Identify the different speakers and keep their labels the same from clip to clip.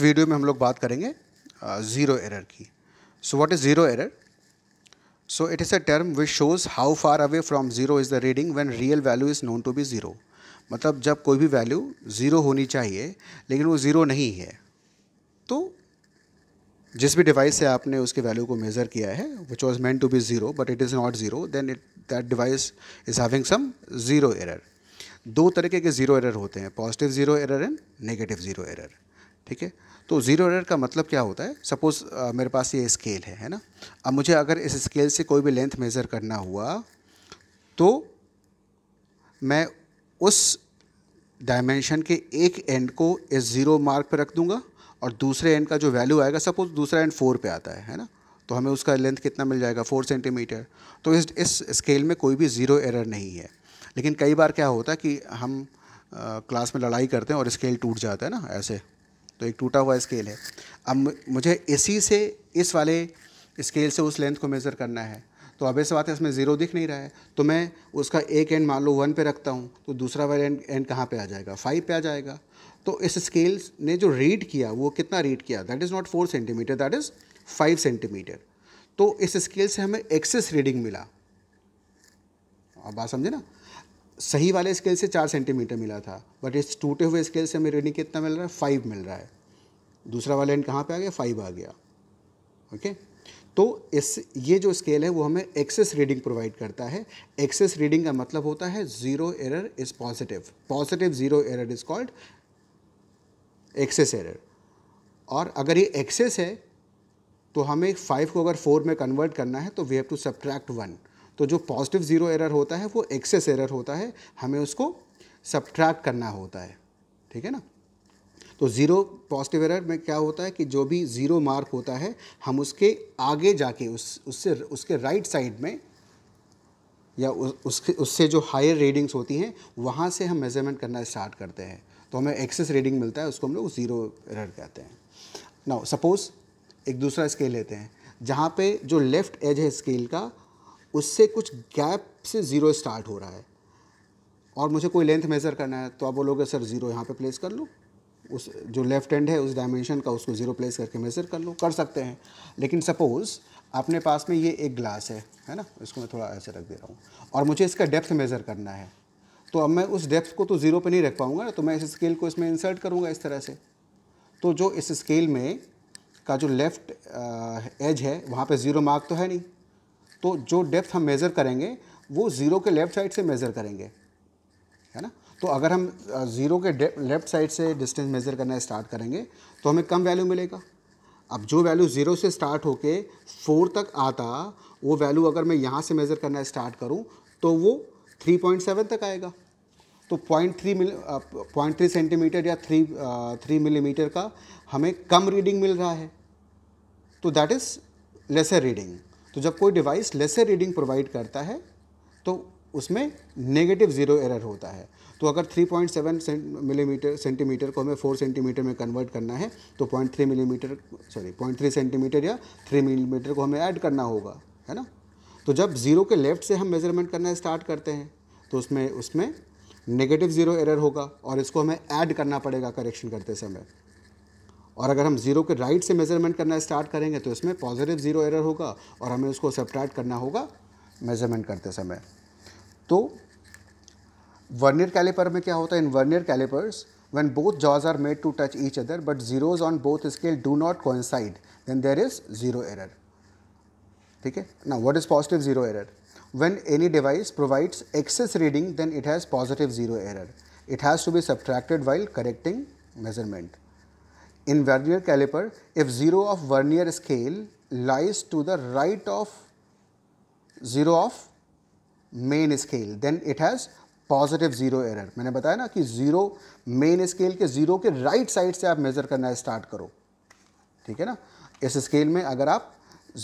Speaker 1: Video में हम लोग बात करेंगे ज़ीरो uh, एरर की so what is zero error so it is a term which shows how far away from zero is the reading when real value is known to be zero मतलब जब कोई भी value zero होनी चाहिए लेकिन वो zero नहीं है तो जिस भी डिवाइस से आपने उसके वैल्यू को मेज़र किया है which was meant to be zero but it is not zero then it that device is having some zero error दो तरीके के ज़ीरो एरर होते हैं positive zero error and negative zero error ठीक है तो ज़ीरो एरर का मतलब क्या होता है सपोज़ uh, मेरे पास ये स्केल है है ना अब मुझे अगर इस स्केल से कोई भी लेंथ मेज़र करना हुआ तो मैं उस डायमेंशन के एक एंड को इस ज़ीरो मार्क पर रख दूंगा और दूसरे एंड का जो वैल्यू आएगा सपोज़ दूसरा एंड फोर पे आता है है ना तो हमें उसका लेंथ कितना मिल जाएगा फोर सेंटीमीटर तो इस इस स्केल में कोई भी ज़ीरो एरर नहीं है लेकिन कई बार क्या होता है कि हम आ, uh, क्लास में लड़ाई करते हैं और स्केल टूट जाता है ना ऐसे तो एक टूटा हुआ स्केल है अब मुझे इसी से इस वाले स्केल से उस लेंथ को मेज़र करना है तो अब ऐसे बात है इसमें ज़ीरो दिख नहीं रहा है तो मैं उसका एक एंड मान लो वन पे रखता हूँ तो दूसरा वाला एंड एंड कहाँ पे आ जाएगा फाइव पे आ जाएगा तो इस स्केल ने जो रीड किया वो कितना रीड किया that is not four centimetre that is five centimetre तो इस स्केल से हमें एक्सेस रीडिंग मिला अब बात समझे ना सही वाले स्केल से चार सेंटीमीटर मिला था बट इस टूटे हुए स्केल से हमें रीडिंग कितना मिल रहा है फाइव मिल रहा है दूसरा वाला एंड कहाँ पे आ गया फाइव आ गया ओके तो इस ये जो स्केल है वो हमें एक्सेस रीडिंग प्रोवाइड करता है एक्सेस रीडिंग का मतलब होता है zero error is positive positive zero error is called excess error और अगर ये एक्सेस है तो हमें फाइव को अगर फोर में कन्वर्ट करना है तो we have to subtract one तो जो पॉजिटिव ज़ीरो एरर होता है वो एक्सेस एरर होता है हमें उसको सब्ट्रैक्ट करना होता है ठीक है ना तो ज़ीरो पॉजिटिव एरर में क्या होता है कि जो भी ज़ीरो मार्क होता है हम उसके आगे जाके उस उससे उसके राइट साइड में या उस, उसके उससे जो हायर रीडिंग्स होती हैं वहाँ से हम मेजरमेंट करना स्टार्ट करते हैं तो हमें एक्सेस रीडिंग मिलता है उसको हम लोग ज़ीरो एरर कहते हैं नाउ सपोज़ एक दूसरा स्केल लेते हैं जहाँ पे जो लेफ़्ट एज है स्केल का उससे कुछ गैप से ज़ीरो स्टार्ट हो रहा है और मुझे कोई लेंथ मेज़र करना है तो आप बोलोगे सर ज़ीरो यहाँ पे प्लेस कर लो उस जो लेफ्ट हैंड है उस डायमेंशन का उसको ज़ीरो प्लेस करके मेज़र कर लो कर सकते हैं लेकिन सपोज़ अपने पास में ये एक ग्लास है है ना इसको मैं थोड़ा ऐसे रख दे रहा हूँ और मुझे इसका डेप्थ मेज़र करना है तो अब मैं उस डेप्थ को तो ज़ीरो पे नहीं रख पाऊँगा तो मैं इस स्केल को इसमें इंसर्ट करूँगा इस तरह से तो जो इस स्केल में का जो लेफ़्ट एज है वहाँ पर ज़ीरो मार्क तो है नहीं तो जो डेप्थ हम मेज़र करेंगे वो ज़ीरो के लेफ़्ट साइड से मेज़र करेंगे है ना तो अगर हम ज़ीरो के लेफ़्ट साइड से डिस्टेंस मेज़र करना स्टार्ट करेंगे तो हमें कम वैल्यू मिलेगा अब जो वैल्यू ज़ीरो से स्टार्ट होके फोर तक आता वो वैल्यू अगर मैं यहाँ से मेज़र करना स्टार्ट करूँ तो वो थ्री पॉइंट सेवन तक आएगा तो पॉइंट थ्री मिल पॉइंट थ्री सेंटीमीटर या थ्री थ्री मिलीमीटर का हमें कम रीडिंग मिल रहा है तो दैट इज़ लेसर रीडिंग तो जब कोई डिवाइस लेसर रीडिंग प्रोवाइड करता है तो उसमें नेगेटिव ज़ीरो एरर होता है तो अगर 3.7 मिलीमीटर सेंटीमीटर को हमें 4 सेंटीमीटर में कन्वर्ट करना है तो 0.3 मिलीमीटर सॉरी 0.3 सेंटीमीटर या 3 मिलीमीटर को हमें ऐड करना होगा है ना तो जब ज़ीरो के लेफ़्ट से हम मेज़रमेंट करना स्टार्ट करते हैं तो उसमें उसमें नेगेटिव ज़ीरो एरर होगा और इसको हमें ऐड करना पड़ेगा करेक्शन करते समय और अगर हम जीरो के राइट से मेजरमेंट करना स्टार्ट करेंगे तो इसमें पॉजिटिव जीरो एरर होगा और हमें उसको सेपरेट करना होगा मेजरमेंट करते समय तो वर्नियर कैलिपर में क्या होता है in vernier calipers when both jaws are made to touch each other but zeros on both scale do not coincide then there is zero error ठीक है ना what is positive zero error when any device provides excess reading then it has positive zero error it has to be subtracted while correcting measurement In vernier caliper, if zero of vernier scale lies to the right of zero of main scale, then it has positive zero error मैंने बताया ना कि zero main scale के zero के right right side से आप major करना start करो ठीक है ना इस स्केल में अगर आप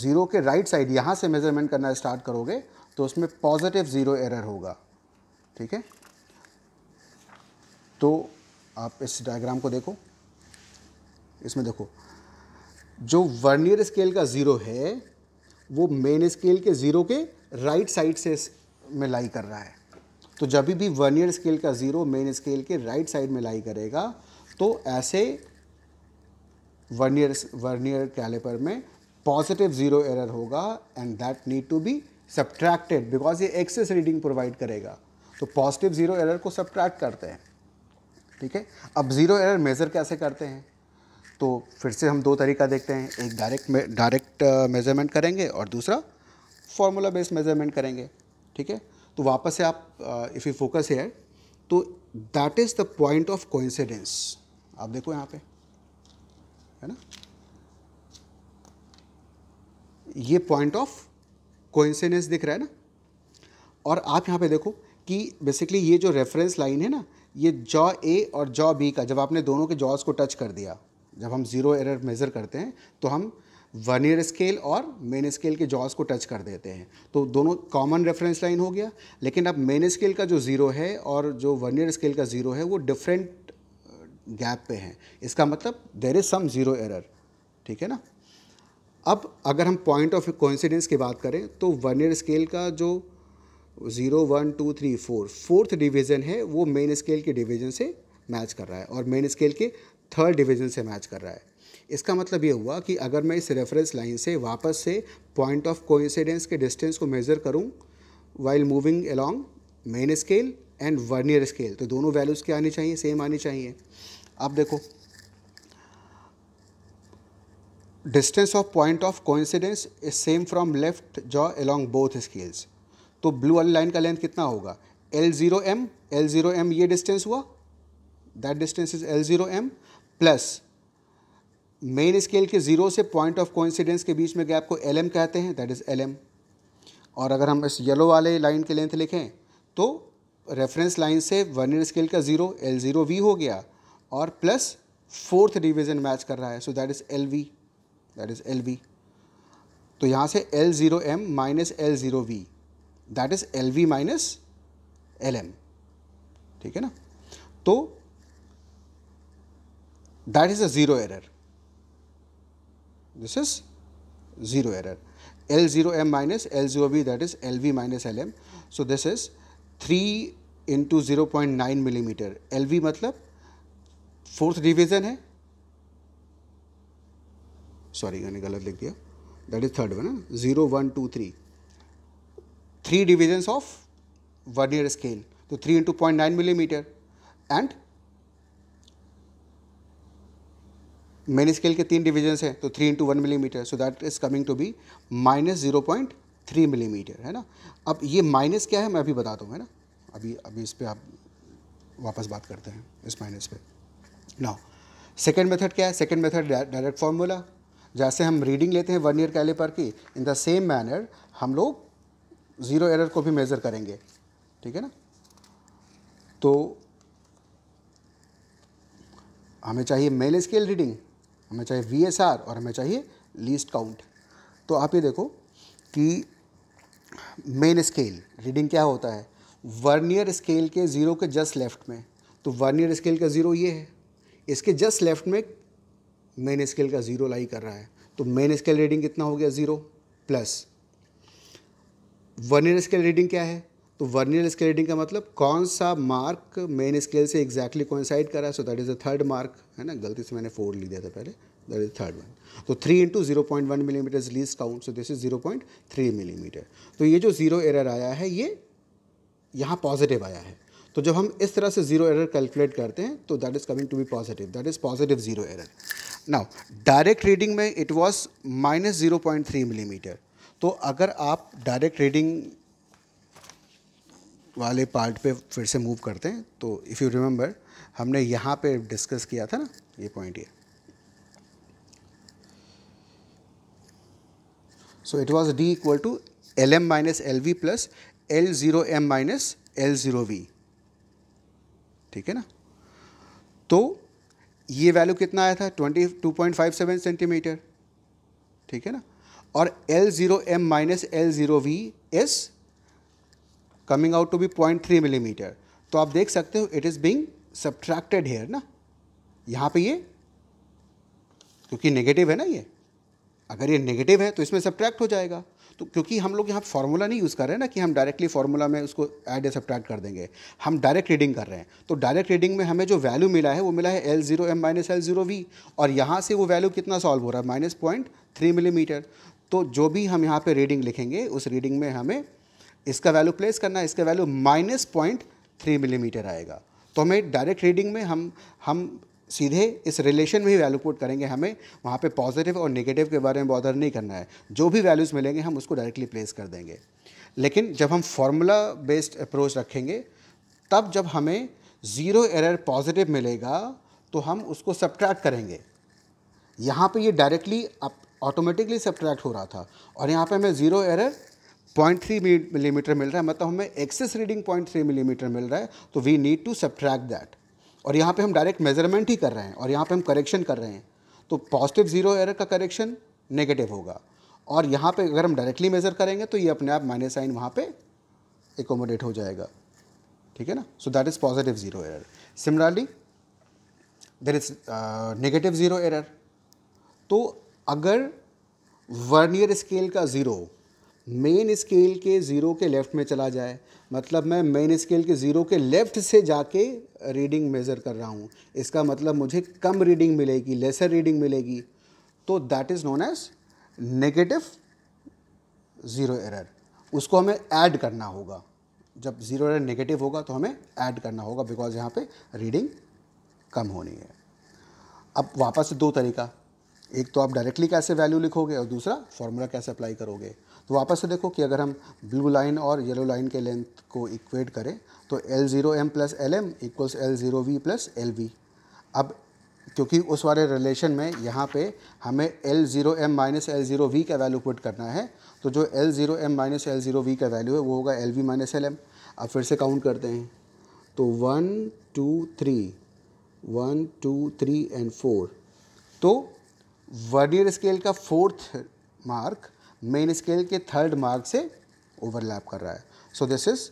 Speaker 1: जीरो के राइट साइड यहां से मेजरमेंट करना स्टार्ट करोगे तो उसमें पॉजिटिव जीरो एरर होगा ठीक है तो आप इस डायग्राम को देखो इसमें देखो जो वर्नियर स्केल का ज़ीरो है वो मेन स्केल के ज़ीरो के राइट साइड से में लाई कर रहा है तो जब भी वर्नियर स्केल का ज़ीरो मेन स्केल के राइट साइड में लाई करेगा तो ऐसे वर्नियर वर्नियर कैलिपर में पॉजिटिव ज़ीरो एरर होगा and that need to be subtracted because ये एक्सेस रीडिंग प्रोवाइड करेगा तो पॉजिटिव ज़ीरो एरर को सब्ट्रैक्ट करते हैं ठीक है अब ज़ीरो एरर मेज़र कैसे करते हैं तो फिर से हम दो तरीका देखते हैं एक डायरेक्ट डायरेक्ट मेज़रमेंट करेंगे और दूसरा फार्मूला बेस्ड मेज़रमेंट करेंगे ठीक है तो वापस से आप इफ़ यू फोकस हेयर तो that is the point of coincidence आप देखो यहाँ पे है ना ये पॉइंट ऑफ कोइंसिडेंस दिख रहा है ना और आप यहाँ पे देखो कि बेसिकली ये जो रेफरेंस लाइन है ना ये जॉ ए और जॉ बी का जब आपने दोनों के जॉज को टच कर दिया जब हम ज़ीरो एरर मेज़र करते हैं तो हम वनियर स्केल और मेन स्केल के जॉज को टच कर देते हैं तो दोनों कॉमन रेफरेंस लाइन हो गया लेकिन अब मेन स्केल का जो ज़ीरो है और जो वनियर स्केल का ज़ीरो है वो डिफरेंट गैप uh, पे हैं इसका मतलब there is some zero error ठीक है ना अब अगर हम पॉइंट ऑफ कोइंसिडेंस की बात करें तो वर्नियर स्केल का जो zero one two three four fourth division है वो मेन स्केल के डिवीज़न से मैच कर रहा है और मेन स्केल के थर्ड डिवीज़न से मैच कर रहा है इसका मतलब ये हुआ कि अगर मैं इस रेफरेंस लाइन से वापस से पॉइंट ऑफ कोइंसिडेंस के डिस्टेंस को मेज़र करूँ while moving along main scale and vernier scale तो दोनों वैल्यूज़ क्या आनी चाहिए सेम आनी चाहिए अब देखो distance of point of coincidence is same from left jaw along both scales तो ब्लू वाली लाइन का लेंथ कितना होगा L zero M L zero M ये डिस्टेंस हुआ that distance is L zero M plus main scale के zero से point of coincidence के बीच में गैप को एल कहते हैं दैट इज़ एल और अगर हम इस येलो वाले लाइन के लेंथ लिखें तो रेफरेंस लाइन से वर्नियर स्केल का ज़ीरो एल ज़ीरो वी हो गया और प्लस फोर्थ डिवीज़न मैच कर रहा है so that is L V that is L V तो यहाँ से L zero M minus L zero V that is L V minus L M ठीक है ना तो that is a zero error. This is zero error. L zero M minus L zero V that is L V minus L M. So this is three into zero point nine millimeter. L V matlab fourth division Sorry, I have galat likh diya. That is third one. Huh? Zero one two three. Three divisions of vernier scale. So three into point nine millimeter and main scale के तीन divisions हैं तो three into one millimetre so that is coming to be minus zero point three millimetre है ना अब ये minus क्या है मैं अभी बताता हूँ है ना अभी अभी इस पर आप वापस बात करते हैं इस माइनस पे नाउ सेकेंड मेथड क्या है सेकेंड मेथड डायरेक्ट फार्मूला जैसे हम रीडिंग लेते हैं वन ईयर कैले पर की इन द सेम मैनर हम लोग ज़ीरो एरर को भी मेज़र करेंगे ठीक है ना तो हमें चाहिए मेल स्केल रीडिंग हमें चाहिए वी और हमें चाहिए लीस्ट काउंट तो आप ये देखो कि मेन स्केल रीडिंग क्या होता है वर्नियर स्केल के ज़ीरो के जस्ट लेफ्ट में तो वर्नियर स्केल का ज़ीरो ये है इसके जस्ट लेफ्ट में मेन स्केल का ज़ीरो लाई कर रहा है तो मेन स्केल रीडिंग कितना हो गया zero plus vernier scale reading क्या है तो वर्नियर स्केल रीडिंग का मतलब कौन सा मार्क मेन स्केल से एग्जैक्टली कॉन्साइड करा so that is a third mark है ना गलती से मैंने फोर लिख दिया था पहले दैट इज थर्ड वन तो three into zero point one millimetre is least count so this is zero point three millimetre तो ये जो जीरो एरर आया है ये यहाँ पॉजिटिव आया है तो जब हम इस तरह से जीरो एरर कैलकुलेट करते हैं तो that is coming to be positive that is positive zero error now direct reading में it was minus zero point three millimetre तो अगर आप डायरेक्ट रीडिंग वाले पार्ट पे फिर से मूव करते हैं तो इफ़ यू रिमेंबर हमने यहाँ पे डिस्कस किया था ना ये पॉइंट ये so it was the equal to L M minus L V plus L zero M minus L zero V ठीक है ना तो ये वैल्यू कितना आया था twenty two point five seven centimetre ठीक है ना और L zero M minus L zero V is coming out to be point three millimetre तो आप देख सकते हो it is being subtracted here ना यहाँ पे ये क्योंकि नेगेटिव है ना ये अगर ये नेगेटिव है तो इसमें सब्ट्रैक्ट हो जाएगा तो क्योंकि हम लोग यहाँ फार्मूला नहीं यूज़ कर रहे हैं ना कि हम डायरेक्टली फार्मूला में उसको ऐड या सब्ट्रैक्ट कर देंगे हम डायरेक्ट रीडिंग कर रहे हैं तो डायरेक्ट रीडिंग में हमें जो वैल्यू मिला है वो मिला है L zero M minus L zero V और यहाँ से वो वैल्यू कितना सॉल्व हो रहा है माइनस पॉइंट थ्री मिलीमीटर तो जो भी हम यहाँ पर रीडिंग लिखेंगे उस रीडिंग में हमें इसका वैल्यू प्लेस करना है इसका value minus point three millimetre आएगा तो हमें डायरेक्ट रीडिंग में हम हम सीधे इस रिलेशन में ही वैल्यू पुट करेंगे हमें वहाँ पे पॉजिटिव और नेगेटिव के बारे में बॉदर नहीं करना है जो भी वैल्यूज़ मिलेंगे हम उसको डायरेक्टली प्लेस कर देंगे लेकिन जब हम फार्मूला बेस्ड अप्रोच रखेंगे तब जब हमें ज़ीरो एरर पॉजिटिव मिलेगा तो हम उसको सब्ट्रैक्ट करेंगे यहाँ पे ये डायरेक्टली ऑटोमेटिकली सब्ट्रैक्ट हो रहा था और यहाँ पे हमें zero error point three millimetre मिल रहा है मतलब हमें excess reading point three millimetre मिल रहा है तो we need to subtract that और यहाँ पे हम डायरेक्ट मेजरमेंट ही कर रहे हैं और यहाँ पे हम करेक्शन कर रहे हैं तो पॉजिटिव ज़ीरो एरर का करेक्शन नेगेटिव होगा और यहाँ पे अगर हम डायरेक्टली मेज़र करेंगे तो ये अपने आप माइनस साइन वहाँ पे एकोमोडेट हो जाएगा ठीक है ना so that is positive zero error similarly there is negative zero error तो अगर वर्नियर स्केल का ज़ीरो मेन स्केल के ज़ीरो के लेफ़्ट में चला जाए मतलब मैं मेन स्केल के ज़ीरो के लेफ़्ट से जाके रीडिंग मेज़र कर रहा हूँ इसका मतलब मुझे कम रीडिंग मिलेगी लेसर रीडिंग मिलेगी तो that is known as negative zero error उसको हमें ऐड करना होगा जब ज़ीरो एरर नेगेटिव होगा तो हमें ऐड करना होगा बिकॉज यहाँ पे रीडिंग कम होनी है अब वापस दो तरीका एक तो आप डायरेक्टली कैसे वैल्यू लिखोगे और दूसरा फॉर्मूला कैसे अप्लाई करोगे तो वापस से देखो कि अगर हम ब्लू लाइन और येलो लाइन के लेंथ को इक्वेट करें तो L zero M plus L M equals L zero V plus L V अब क्योंकि उस वाले रिलेशन में यहाँ पे हमें L zero M minus L zero V का वैल्यू पुट करना है तो जो L zero M minus L zero V का वैल्यू है वो होगा L V minus L M अब फिर से काउंट करते हैं तो one two three one two three and four तो वर्नियर स्केल का फोर्थ मार्क मेन स्केल के थर्ड मार्क से ओवरलैप कर रहा है so this is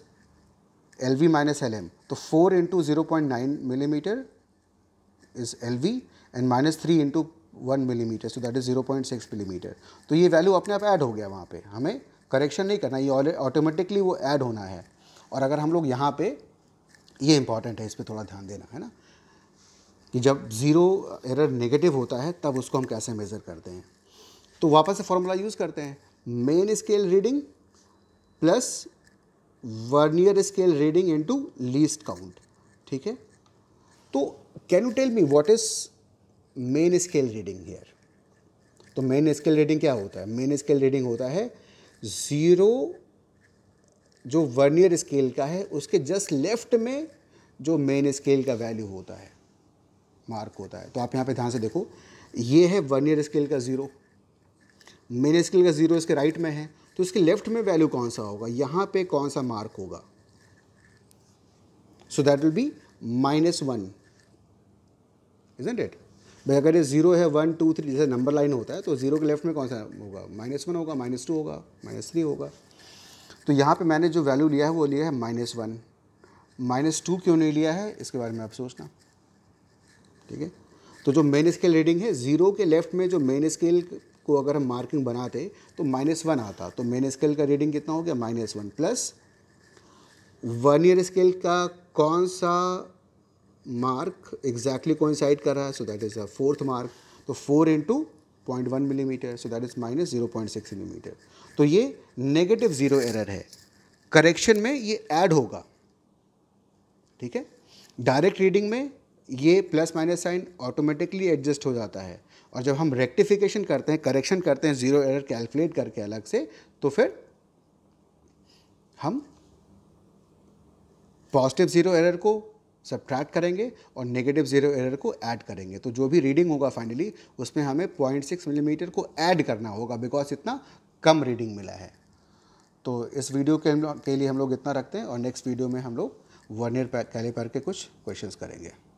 Speaker 1: L V minus L M तो four into zero point nine millimetre is L V and minus three into one millimetre so that is zero point six millimetre तो ये value अपने आप add हो गया वहाँ पे हमें करेक्शन नहीं करना ये ऑटोमेटिकली वो ऐड होना है और अगर हम लोग यहाँ पे ये इंपॉर्टेंट है इस पर थोड़ा ध्यान देना है ना कि जब ज़ीरो एरर नेगेटिव होता है तब उसको हम कैसे मेज़र करते हैं तो वापस से फॉर्मूला यूज़ करते हैं main scale reading plus vernier scale reading into least count ठीक है तो can you tell me what is main scale reading here तो मेन स्केल रीडिंग क्या होता है मेन स्केल रीडिंग होता है ज़ीरो जो वर्नियर स्केल का है उसके जस्ट लेफ्ट में जो मेन स्केल का वैल्यू होता है मार्क होता है तो आप यहाँ पे ध्यान से देखो ये है वर्नियर स्केल का ज़ीरो मेन स्केल का ज़ीरो इसके राइट में है तो इसके लेफ्ट में वैल्यू कौन सा होगा यहाँ पे कौन सा मार्क होगा so that will be minus one isn't that भाई अगर ये जीरो है वन टू थ्री जैसे नंबर लाइन होता है तो जीरो के लेफ्ट में कौन सा होगा माइनस वन होगा माइनस टू होगा माइनस थ्री होगा तो यहाँ पे मैंने जो वैल्यू लिया है वो लिया है माइनस वन माइनस टू क्यों नहीं लिया है इसके बारे में आप सोचना ठीक है तो जो मेन स्केल रीडिंग है ज़ीरो के लेफ्ट में जो मेन स्केल को अगर हम मार्किंग बनाते तो माइनस वन आता तो मेन स्केल का रीडिंग कितना हो गया minus one plus vernier scale का कौन सा मार्क एग्जैक्टली कौन साइड कर रहा है so that is a fourth mark तो four into point one millimetre so that is minus zero point six millimetre तो ये नेगेटिव ज़ीरो एरर है करेक्शन में ये ऐड होगा ठीक है डायरेक्ट रीडिंग में ये plus minus sign automatically adjust हो जाता है और जब हम रेक्टिफिकेशन करते हैं करेक्शन करते हैं ज़ीरो एरर कैलकुलेट करके अलग से तो फिर हम पॉजिटिव ज़ीरो एरर को सब्ट्रैक्ट करेंगे और नेगेटिव ज़ीरो एरर को ऐड करेंगे तो जो भी रीडिंग होगा फाइनली उसमें हमें पॉइंट सिक्स मिलीमीटर को ऐड करना होगा बिकॉज इतना कम रीडिंग मिला है तो इस वीडियो के, के लिए हम लोग इतना रखते हैं और नेक्स्ट वीडियो में हम लोग वर्नियर कैलिपर के कुछ क्वेश्चंस करेंगे